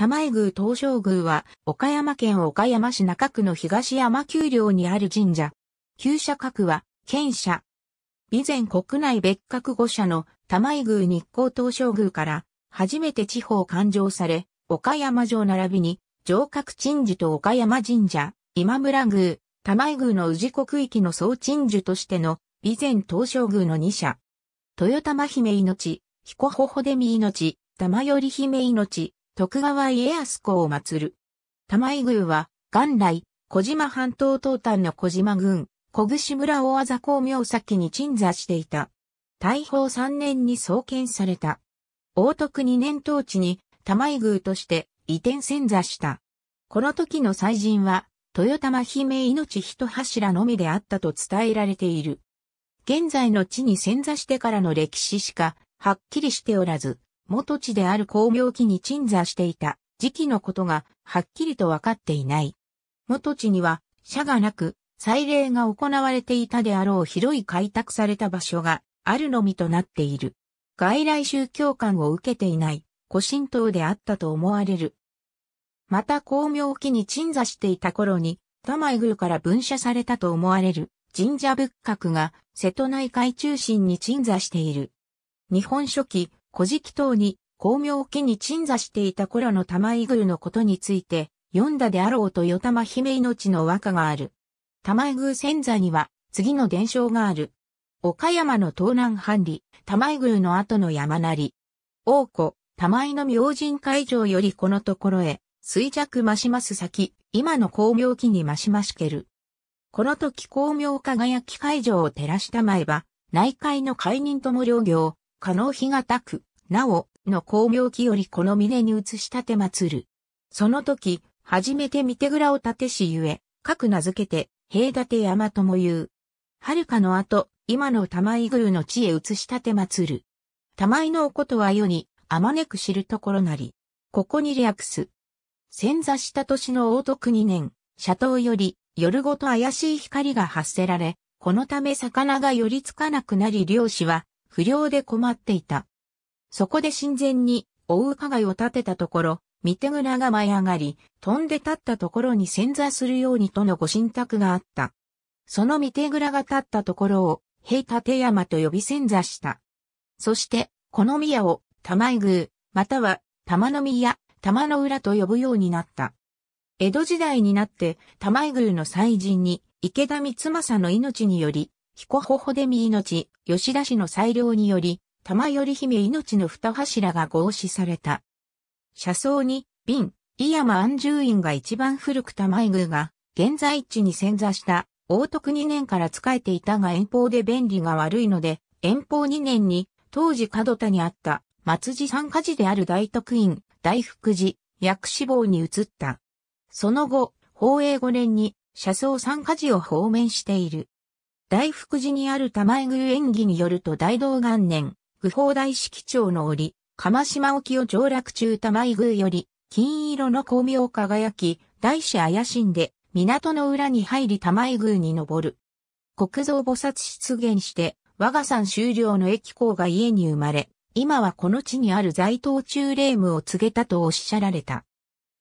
玉井宮東照宮は、岡山県岡山市中区の東山丘陵にある神社。旧社格は、県社。備前国内別格五社の玉井宮日光東照宮から、初めて地方勘定され、岡山城並びに、城郭鎮守と岡山神社、今村宮、玉井宮の宇治国域の総鎮守としての、備前東照宮の二社。豊玉姫命、彦穂ほで命、玉寄姫命、徳川家康公を祀る。玉井宮は、元来、小島半島東端の小島郡、小串村大字公明先に鎮座していた。大宝3年に創建された。大徳2年当地に玉井宮として移転遷座した。この時の祭神は、豊玉姫命一柱のみであったと伝えられている。現在の地に遷座してからの歴史しか、はっきりしておらず、元地である工業期に鎮座していた時期のことがはっきりとわかっていない。元地には、社がなく、祭礼が行われていたであろう広い開拓された場所があるのみとなっている。外来宗教観を受けていない古神道であったと思われる。また光明期に鎮座していた頃に、玉井宮から分社されたと思われる神社仏閣が瀬戸内海中心に鎮座している。日本書紀古事記等に、光明期に鎮座していた頃の玉井宮のことについて、読んだであろうと与玉姫命の和歌がある。玉井宮仙座には、次の伝承がある。岡山の東南藩里、玉井宮の後の山なり。王子、玉井の明神会場よりこのところへ、衰弱増します先、今の光明期に増しましける。この時光明輝き会場を照らした前は、内海の海人とも両行、可能日がたく、なお、の光明期よりこの峰に移したて祭る。その時、初めて見て蔵を建てしゆえ、各名付けて、平立山とも言う。遥かの後、今の玉井宮の地へ移したて祭る。玉井のおことは世に、あまねく知るところなり。ここに略す。潜座した年の大徳二年、斜塔より、夜ごと怪しい光が発せられ、このため魚が寄りつかなくなり漁師は、不良で困っていた。そこで神前に大伺いを立てたところ、て手らが舞い上がり、飛んで立ったところに潜座するようにとのご神託があった。そのて手らが立ったところを、平立山と呼び潜座した。そして、この宮を、玉井宮、または、玉の宮、玉の浦と呼ぶようになった。江戸時代になって、玉井宮の祭神に、池田光政の命により、彦ほほで見命、吉田氏の裁量により、玉頼姫命の二柱が合祀された。車窓に、瓶、井山安住院が一番古く玉井宮が、現在地に潜座した、王徳二年から仕えていたが遠方で便利が悪いので、遠方二年に、当時角田にあった、松寺三家寺である大徳院、大福寺、薬師坊に移った。その後、宝永五年に、車窓三家寺を訪問している。大福寺にある玉井宮演技によると大道元年、愚法大式町の折、釜島沖を上落中玉井宮より、金色の光明輝き、大師怪しんで、港の裏に入り玉井宮に登る。国蔵菩薩出現して、我が山終了の駅港が家に生まれ、今はこの地にある在東中霊夢を告げたとおっしゃられた。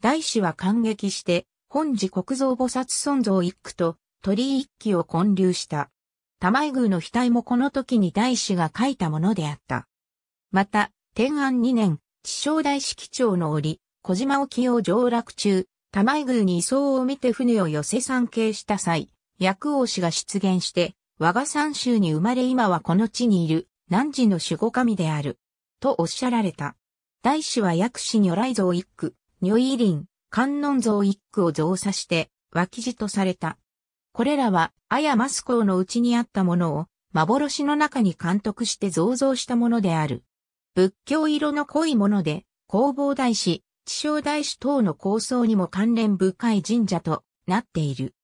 大師は感激して、本寺国蔵菩薩尊像一句と鳥居一揆を建立した。玉井宮の額もこの時に大師が書いたものであった。また、天安2年、地正大式長の折、小島沖を上落中、玉井宮に移送を見て船を寄せ参詣した際、薬王氏が出現して、我が三州に生まれ今はこの地にいる、何時の守護神である。とおっしゃられた。大師は薬師如来像一句、如意林、観音像一句を造作して、脇字とされた。これらは、あやマスコのうちにあったものを、幻の中に監督して造像したものである。仏教色の濃いもので、弘法大師、地小大師等の構想にも関連深い神社となっている。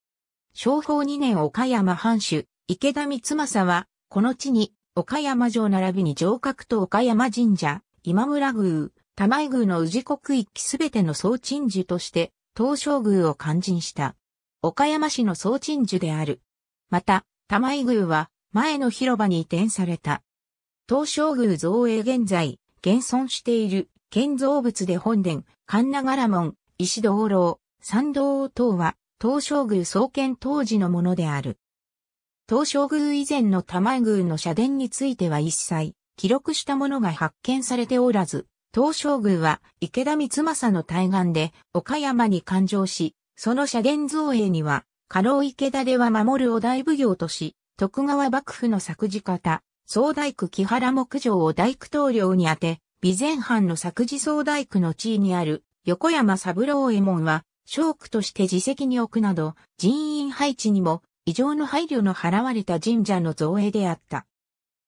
昭法2年岡山藩主、池田光政は、この地に、岡山城並びに城郭と岡山神社、今村宮、玉井宮の宇治国域すべての総鎮守として、東照宮を肝心した。岡山市の総鎮守である。また、玉井宮は前の広場に移転された。東照宮造営現在、現存している建造物で本殿、神長良門、石道楼、参道等は東照宮創建当時のものである。東照宮以前の玉井宮の社殿については一切記録したものが発見されておらず、東照宮は池田光政の対岸で岡山に誕生し、その社殿造営には、家老池田では守るお大奉行とし、徳川幕府の作事方、総大工木原木城を大工棟領に当て、備前藩の作事総大工の地位にある横山三郎右衛門は、商区として自責に置くなど、人員配置にも異常の配慮の払われた神社の造営であった。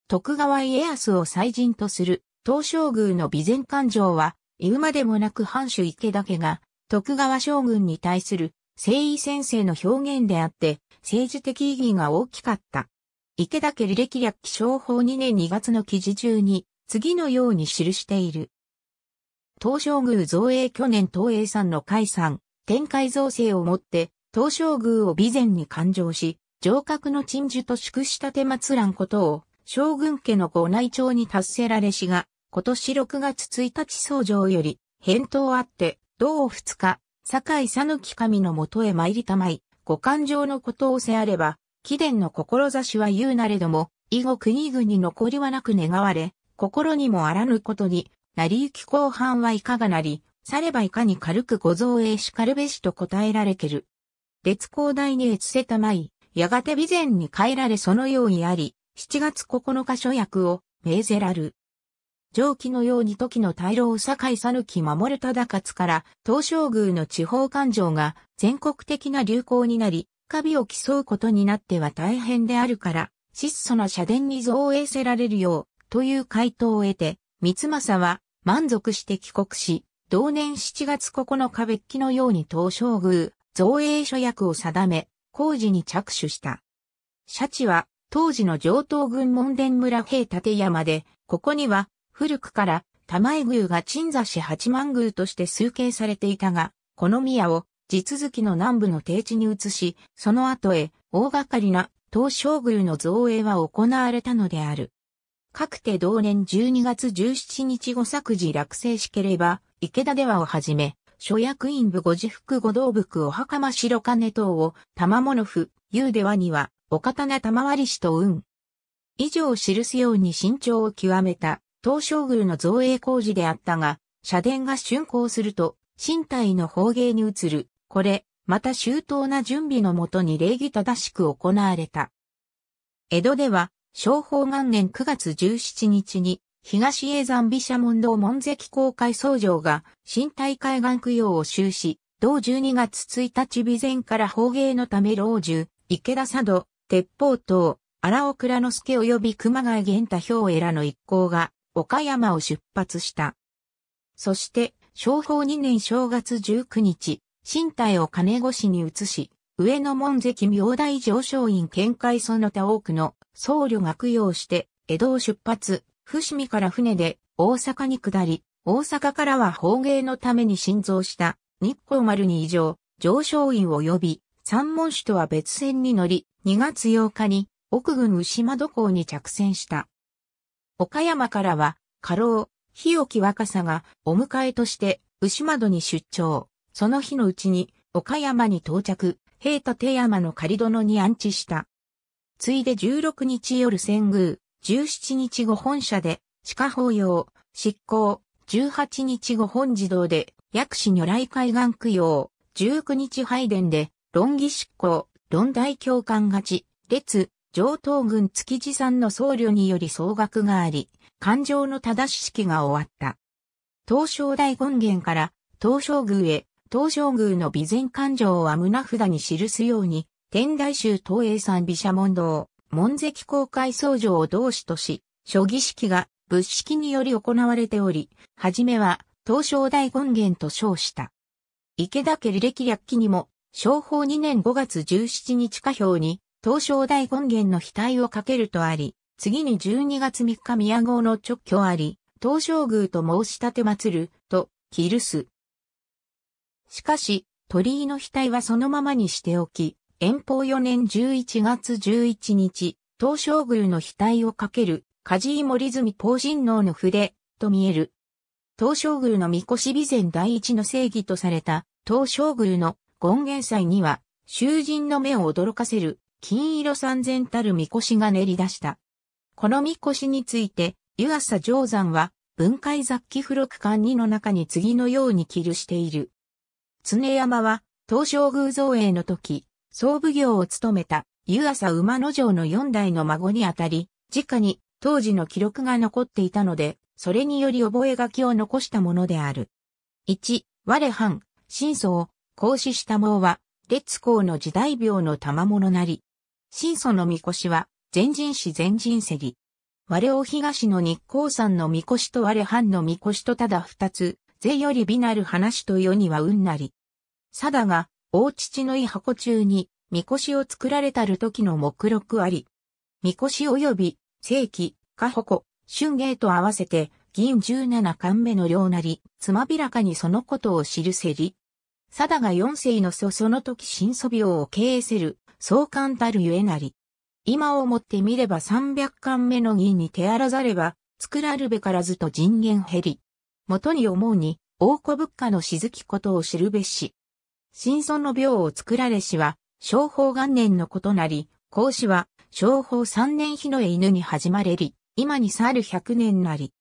徳川家康を祭神とする東照宮の備前官城は、言うまでもなく藩主池田家が徳川将軍に対する誠意先生の表現であって、政治的意義が大きかった。池田家履歴略記商法2年2月の記事中に、次のように記している。東照宮造営去年東映さんの解散、展開造成をもって、東照宮を備前に勘定し、城郭の鎮守と祝した手祭らんことを、将軍家のご内調に達せられしが、今年6月1日創上より、返答あって、同二日、坂井ぬき神のもとへ参りたまい、五感情のことをせあれば、貴殿の志は言うなれども、以後国々残りはなく願われ、心にもあらぬことに、なりゆき後半はいかがなり、さればいかに軽くご造営しかるべしと答えられける。列公大に越せたまい、やがて備前に帰られそのようにあり、7月9日初役を、メぜゼラル。上記のように時の大老堺さぬき守る忠勝から東照宮の地方勘定が全国的な流行になり、カビを競うことになっては大変であるから、質素な社殿に造営せられるよう、という回答を得て、三政は満足して帰国し、同年7月9日別記のように東照宮、造営所役を定め、工事に着手した。シャチは、当時の上東軍門殿村平立山で、ここには古くから玉江宮が鎮座し八幡宮として崇敬されていたが、この宮を地続きの南部の低地に移し、その後へ大掛かりな東照宮の造営は行われたのである。各て同年12月17日後作時落成しければ、池田ではをはじめ、諸役員部五次福五道福お墓間白金等を玉物府、雄ではには、お刀玉割しと運。以上記すように身長を極めた東照宮の造営工事であったが、社殿が竣工すると、身体の方芸に移る。これ、また周到な準備のもとに礼儀正しく行われた。江戸では、昭法元年9月17日に、東叡山毘沙門堂門跡公開僧正が、身体海岸供養を終し、同12月1日備前から法芸のため老中、池田佐渡、鉄砲等、荒尾倉之助及び熊谷玄太兵衛らの一行が、岡山を出発した。そして、昭法2年正月19日、身体を金越しに移し、上野門跡明大上昇院見解その他多くの僧侶が供養して、江戸を出発、伏見から船で大阪に下り、大阪からは法芸のために新造した日光丸に異常、上昇院を呼び、三門主とは別船に乗り、2月8日に奥郡牛窓港に着船した。岡山からは、家老、日置若さがお迎えとして牛窓に出張。その日のうちに岡山に到着、平立山の仮殿に安置した。ついで16日夜仙宮、17日後本社で鹿法要、執行、18日後本自動で薬師如来海岸供養、19日拝殿で論議執行、論大教官勝ち、列、上等軍築地さんの僧侶により総額があり、感情の正し式が終わった。東照大権現から東照宮へ、東照宮の備前勘定は胸札に記すように、天台宗東映山毘沙門堂、門跡公開僧正を同志とし、諸儀式が仏式により行われており、はじめは東照大権現と称した。池田家履歴略記にも、商法2年5月17日下表に、東照大権現の額をかけるとあり、次に12月3日宮号の直居あり、東照宮と申し立て祭る、と、記す。しかし、鳥居の額はそのままにしておき、遠方4年11月11日、東照宮の額をかける、梶井森住法神王の筆、と見える。東照宮の御輿備前第一の正義とされた、東照宮の権現祭には、囚人の目を驚かせる金色三千たる神輿が練り出した。この神輿について、湯浅定山は、文海雑記付録管2の中に次のように記している。常山は、東照宮造営の時、総奉行を務めた、湯浅馬野城の四代の孫にあたり、直に当時の記録が残っていたので、それにより覚書を残したものである。一、我藩、真相、孔子下網は、列公の時代病の賜物なり、神祖の御輿は、全人師全人席。我を東の日光山の御輿と我藩の御輿とただ二つ、税より美なる話と世にはうんなり。貞が、大父のい箱中に、御輿を作られたる時の目録あり。御輿及び、正規、過保春芸と合わせて、銀十七巻目の両なり、つまびらかにそのことを知るせり。貞が四世の祖その時新祖病を経営せる、そう簡たるゆえなり。今をもってみれば三百巻目の銀に手あらざれば、作らるべからずと人間減り。元に思うに、王子物価のしずきことを知るべし。新村の病を作られしは、商法元年のことなり、孔子は、商法三年日の犬に始まれり、今に去る百年なり。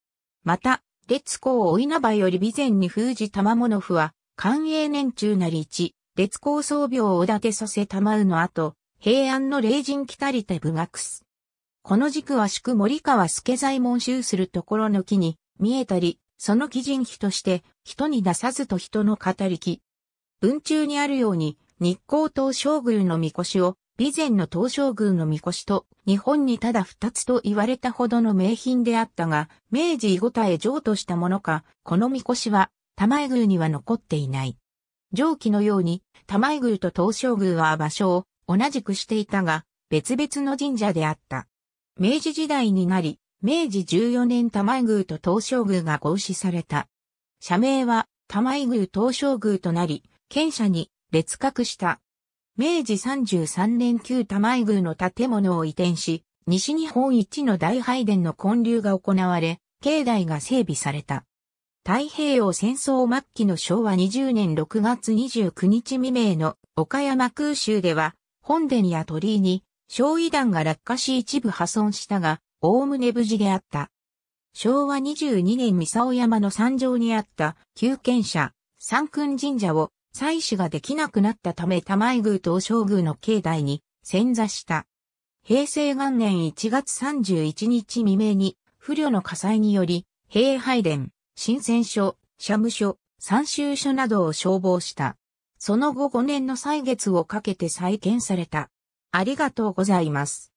また、列公お稲葉より備前に封じも物符は、寛永年中なり一、列高僧病をだてさせたまうの後、平安の霊人来たりて部学す。この軸は宿森川助左衛門集するところの木に、見えたり、その基人碑として、人に出さずと人の語り木。文中にあるように、日光東照宮の神輿を、備前の東照宮の神輿と、日本にただ二つと言われたほどの名品であったが、明治以後たえ譲渡したものか、この神輿は、玉江宮には残っていない。上記のように、玉井宮と東照宮は場所を同じくしていたが、別々の神社であった。明治時代になり、明治14年玉井宮と東照宮が合祀された。社名は玉井宮東照宮となり、県社に列格した。明治33年旧玉井宮の建物を移転し、西日本一の大拝殿の建立が行われ、境内が整備された。太平洋戦争末期の昭和20年6月29日未明の岡山空襲では、本殿や鳥居に焼夷弾が落下し一部破損したが、おおむね無事であった。昭和22年三沢山の山上にあった旧剣者、三君神社を祭祀ができなくなったため玉井宮東照宮の境内に潜座した。平成元年1月31日未明に不慮の火災により、平廃殿、新鮮所、社務所、参集所などを消防した。その後5年の歳月をかけて再建された。ありがとうございます。